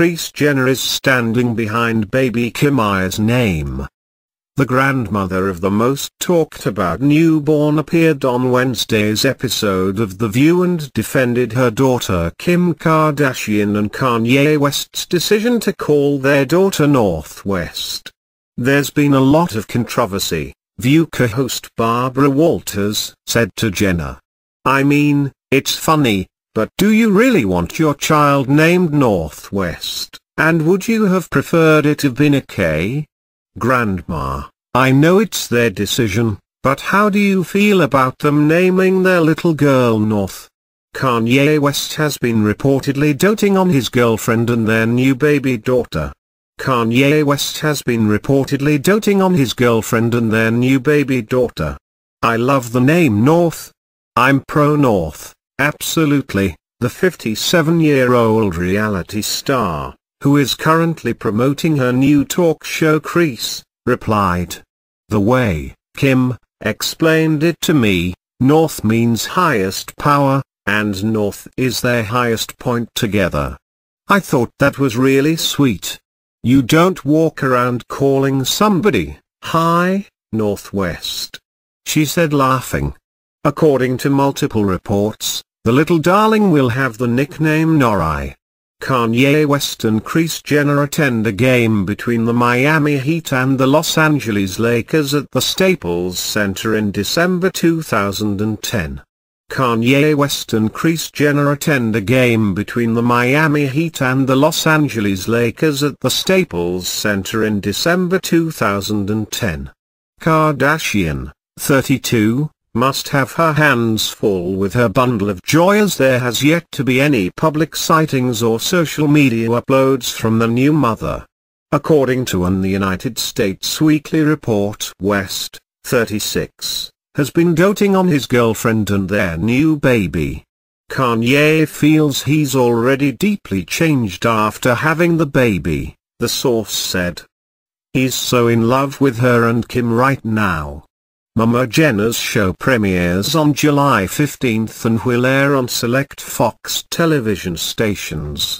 Priest Jenner is standing behind baby Kimaya's name. The grandmother of the most talked about newborn appeared on Wednesday's episode of The View and defended her daughter Kim Kardashian and Kanye West's decision to call their daughter Northwest. There's been a lot of controversy, View co-host Barbara Walters said to Jenner. I mean, it's funny, but do you really want your child named Northwest, and would you have preferred it have been a K? Grandma, I know it's their decision, but how do you feel about them naming their little girl North? Kanye West has been reportedly doting on his girlfriend and their new baby daughter. Kanye West has been reportedly doting on his girlfriend and their new baby daughter. I love the name North. I'm pro-North. Absolutely, the 57-year-old reality star, who is currently promoting her new talk show Crease, replied. The way, Kim, explained it to me, North means highest power, and North is their highest point together. I thought that was really sweet. You don't walk around calling somebody, Hi, Northwest. She said laughing. According to multiple reports, the little darling will have the nickname Norai. Kanye West and Kris Jenner attend a game between the Miami Heat and the Los Angeles Lakers at the Staples Center in December 2010. Kanye West and Kris Jenner attend a game between the Miami Heat and the Los Angeles Lakers at the Staples Center in December 2010. Kardashian, 32, must have her hands full with her bundle of joy as there has yet to be any public sightings or social media uploads from the new mother. According to an The United States Weekly Report West, 36, has been doting on his girlfriend and their new baby. Kanye feels he's already deeply changed after having the baby, the source said. He's so in love with her and Kim right now. Mama Jenna's show premieres on July 15 and will air on select Fox television stations.